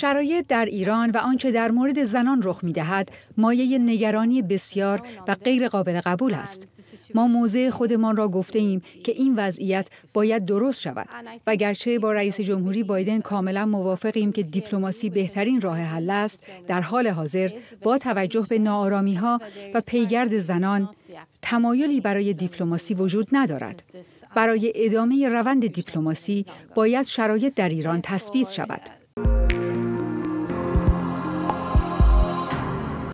شرایط در ایران و آنچه در مورد زنان رخ می دهد مایه نگرانی بسیار و غیر قابل قبول است. ما موضع خودمان را گفته ایم که این وضعیت باید درست شود و گرچه با رئیس جمهوری بایدن کاملا موافقیم که دیپلماسی بهترین راه حل است در حال حاضر با توجه به ناآرامی ها و پیگرد زنان تمایلی برای دیپلماسی وجود ندارد. برای ادامه روند دیپلماسی باید شرایط در ایران تثبیت شود.